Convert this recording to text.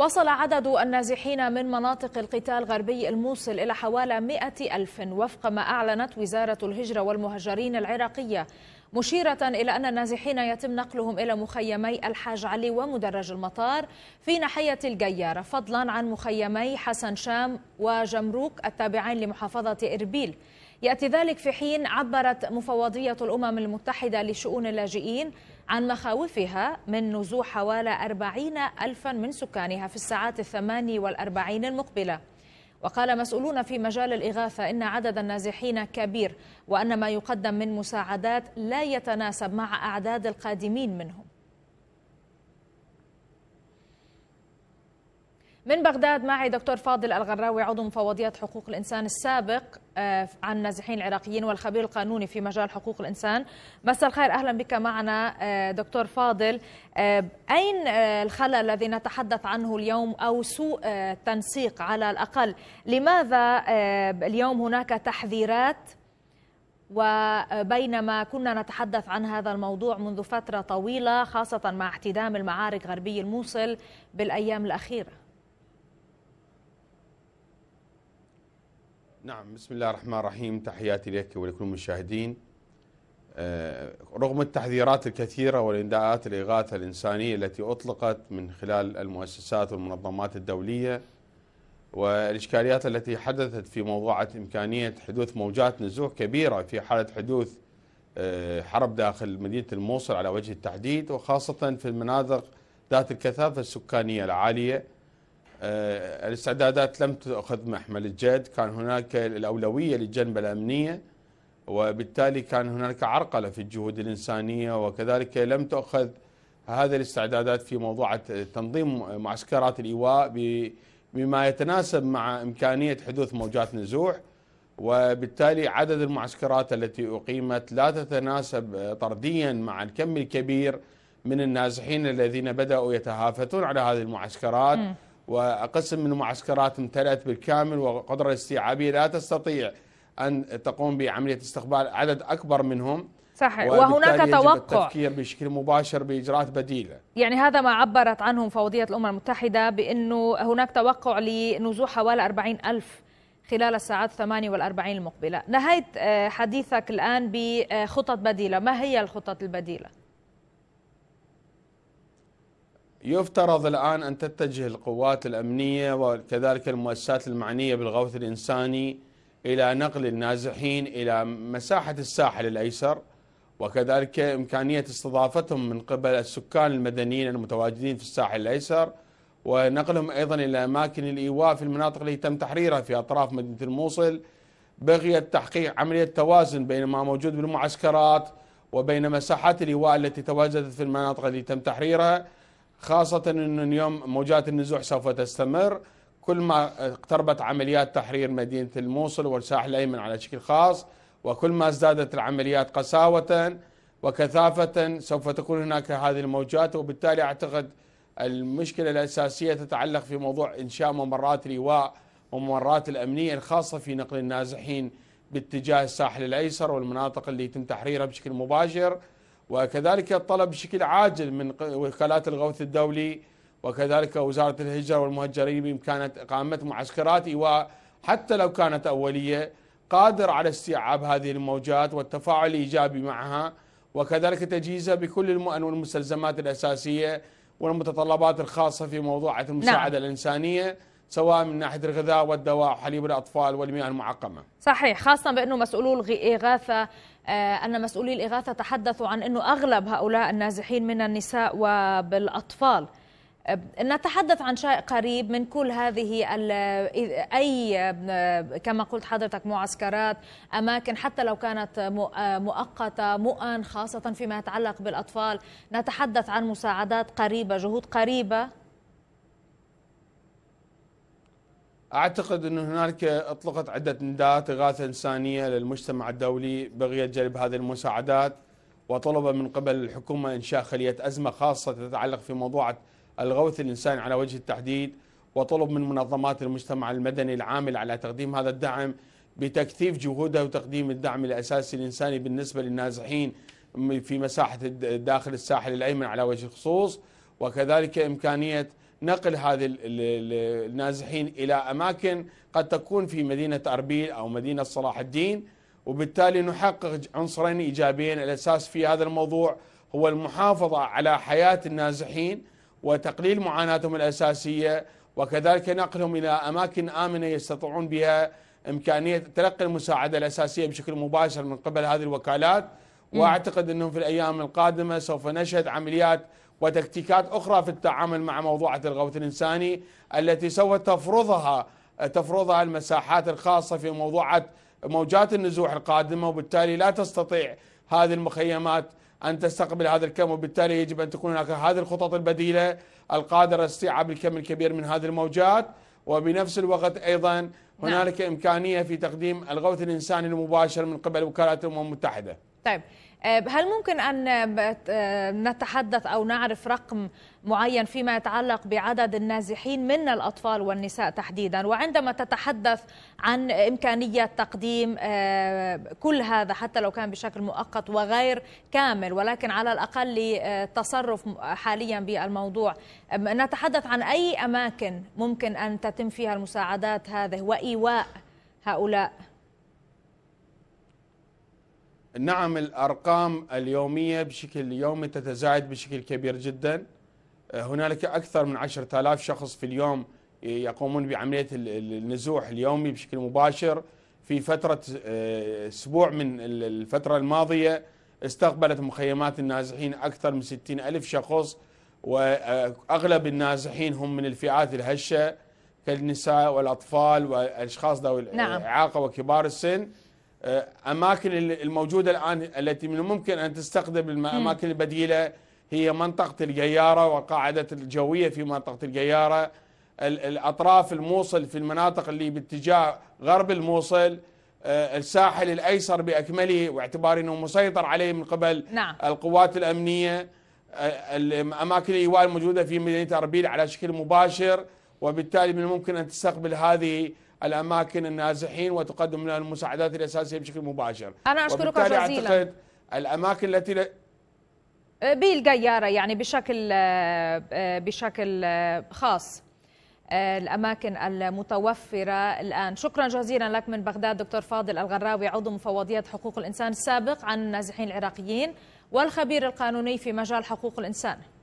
وصل عدد النازحين من مناطق القتال غربي الموصل إلى حوالي 100 ألف وفق ما أعلنت وزارة الهجرة والمهجرين العراقية مشيرة إلى أن النازحين يتم نقلهم إلى مخيمي الحاج علي ومدرج المطار في ناحية الجيارة فضلا عن مخيمي حسن شام وجمروك التابعين لمحافظة إربيل يأتي ذلك في حين عبرت مفوضية الأمم المتحدة لشؤون اللاجئين عن مخاوفها من نزوح حوالي 40 ألفا من سكانها في الساعات الثماني والأربعين المقبلة وقال مسؤولون في مجال الإغاثة إن عدد النازحين كبير وأن ما يقدم من مساعدات لا يتناسب مع أعداد القادمين منهم من بغداد معي دكتور فاضل الغراوي عضو مفوضية حقوق الإنسان السابق آه، عن النازحين العراقيين والخبير القانوني في مجال حقوق الإنسان مساء الخير أهلا بك معنا آه، دكتور فاضل آه، أين الخلل الذي نتحدث عنه اليوم أو سوء تنسيق على الأقل لماذا اليوم هناك تحذيرات وبينما كنا نتحدث عن هذا الموضوع منذ فترة طويلة خاصة مع احتدام المعارك غربي الموصل بالأيام الأخيرة نعم بسم الله الرحمن الرحيم تحياتي لك ولكل المشاهدين آه، رغم التحذيرات الكثيرة والإنداءات الإغاثة الإنسانية التي أطلقت من خلال المؤسسات والمنظمات الدولية والإشكاليات التي حدثت في موضوعة إمكانية حدوث موجات نزوح كبيرة في حالة حدوث آه، حرب داخل مدينة الموصل على وجه التحديد وخاصة في المناطق ذات الكثافة السكانية العالية آه، الاستعدادات لم تأخذ محمل الجد كان هناك الأولوية للجنبة الأمنية وبالتالي كان هناك عرقلة في الجهود الإنسانية وكذلك لم تأخذ هذه الاستعدادات في موضوع تنظيم معسكرات الإيواء بما يتناسب مع إمكانية حدوث موجات نزوح وبالتالي عدد المعسكرات التي أقيمت لا تتناسب طرديا مع الكم الكبير من النازحين الذين بدأوا يتهافتون على هذه المعسكرات م. وقسم من المعسكرات امتلأت بالكامل وقدرة الاستيعابية لا تستطيع أن تقوم بعملية استقبال عدد أكبر منهم صحيح وهناك توقع التفكير بشكل مباشر باجراءات بديله يعني هذا ما عبرت عنه مفوضيه الامم المتحده بانه هناك توقع لنزوح حوالي 40 الف خلال الساعات 48 المقبله نهيت آه، حديثك الان بخطط بديله ما هي الخطط البديله يفترض الآن أن تتجه القوات الأمنية وكذلك المؤسسات المعنية بالغوث الإنساني إلى نقل النازحين إلى مساحة الساحل الأيسر وكذلك إمكانية استضافتهم من قبل السكان المدنيين المتواجدين في الساحل الأيسر ونقلهم أيضا إلى أماكن الإيواء في المناطق التي تم تحريرها في أطراف مدينة الموصل بغية تحقيق عملية توازن بين ما موجود بالمعسكرات وبين مساحات الإيواء التي تواجدت في المناطق التي تم تحريرها خاصة أن اليوم موجات النزوح سوف تستمر كل ما اقتربت عمليات تحرير مدينة الموصل والساحل الأيمن على شكل خاص وكل ما ازدادت العمليات قساوة وكثافة سوف تكون هناك هذه الموجات وبالتالي أعتقد المشكلة الأساسية تتعلق في موضوع إنشاء ممرات لواء وممرات الأمنية الخاصة في نقل النازحين باتجاه الساحل الأيسر والمناطق اللي يتم تحريرها بشكل مباشر وكذلك الطلب بشكل عاجل من وكالات الغوث الدولي وكذلك وزارة الهجرة والمهجرين بإمكانة إقامة معسكرات إيواء حتى لو كانت أولية قادر على استيعاب هذه الموجات والتفاعل الإيجابي معها وكذلك تجهيزها بكل المؤن والمستلزمات الأساسية والمتطلبات الخاصة في موضوعات نعم. المساعدة نعم. الإنسانية سواء من ناحيه الغذاء والدواء وحليب الاطفال والمياه المعقمه. صحيح خاصه بانه مسؤولو الاغاثه آه، أن مسؤولي الإغاثة تحدثوا عن أنه أغلب هؤلاء النازحين من النساء وبالأطفال آه، نتحدث عن شيء قريب من كل هذه آه، أي كما قلت حضرتك معسكرات أماكن حتى لو كانت مؤقتة مؤن خاصة فيما يتعلق بالأطفال نتحدث عن مساعدات قريبة جهود قريبة اعتقد ان هنالك اطلقت عده نداءات اغاثه انسانيه للمجتمع الدولي بغيه جلب هذه المساعدات وطلب من قبل الحكومه انشاء خليه ازمه خاصه تتعلق في موضوع الغوث الانساني على وجه التحديد وطلب من منظمات المجتمع المدني العامل على تقديم هذا الدعم بتكثيف جهودها وتقديم الدعم الاساسي الانساني بالنسبه للنازحين في مساحه داخل الساحل الايمن على وجه الخصوص وكذلك امكانيه نقل هذه النازحين إلى أماكن قد تكون في مدينة أربيل أو مدينة صلاح الدين وبالتالي نحقق عنصرين إيجابيين الأساس في هذا الموضوع هو المحافظة على حياة النازحين وتقليل معاناتهم الأساسية وكذلك نقلهم إلى أماكن آمنة يستطيعون بها إمكانية تلقي المساعدة الأساسية بشكل مباشر من قبل هذه الوكالات واعتقد انهم في الايام القادمه سوف نشهد عمليات وتكتيكات أخرى في التعامل مع موضوعة الغوث الإنساني التي سوف تفرضها تفرضها المساحات الخاصة في موضوعة موجات النزوح القادمة وبالتالي لا تستطيع هذه المخيمات أن تستقبل هذا الكم وبالتالي يجب أن تكون هناك هذه الخطط البديلة القادرة على استيعاب الكم الكبير من هذه الموجات وبنفس الوقت أيضا نعم. هنالك نعم. إمكانية في تقديم الغوث الإنساني المباشر من قبل وكالات الأمم المتحدة طيب آه، هل ممكن أن آه، نتحدث أو نعرف رقم معين فيما يتعلق بعدد النازحين من الأطفال والنساء تحديدا وعندما تتحدث عن إمكانية تقديم آه، كل هذا حتى لو كان بشكل مؤقت وغير كامل ولكن على الأقل تصرف حاليا بالموضوع نتحدث عن أي أماكن ممكن أن تتم فيها المساعدات هذه وإيواء هؤلاء نعم الارقام اليوميه بشكل يومي تتزايد بشكل كبير جدا آه، هنالك اكثر من 10000 شخص في اليوم يقومون بعمليه النزوح اليومي بشكل مباشر في فتره آه، اسبوع من الفتره الماضيه استقبلت مخيمات النازحين اكثر من 60000 شخص واغلب آه، النازحين هم من الفئات الهشه كالنساء والاطفال والاشخاص ذوي نعم. الاعاقه وكبار السن آه، اماكن الموجوده الان التي من الممكن ان تستخدم الاماكن البديله هي منطقه الجياره والقاعده الجويه في منطقه الجياره الاطراف الموصل في المناطق اللي باتجاه غرب الموصل آه، الساحل الايسر باكمله واعتبار انه مسيطر عليه من قبل نعم. القوات الامنيه آه، الاماكن الايواء الموجوده في مدينه اربيل على شكل مباشر وبالتالي من الممكن ان تستقبل هذه الاماكن النازحين وتقدم لنا المساعدات الاساسيه بشكل مباشر. انا اشكرك جزيلا. اعتقد الاماكن التي ل... أه، بالقياره يعني بشكل أه، أه، بشكل خاص. الأماكن المتوفرة الآن شكرا جزيلا لك من بغداد دكتور فاضل الغراوي عضو مفوضية حقوق الإنسان السابق عن النازحين العراقيين والخبير القانوني في مجال حقوق الإنسان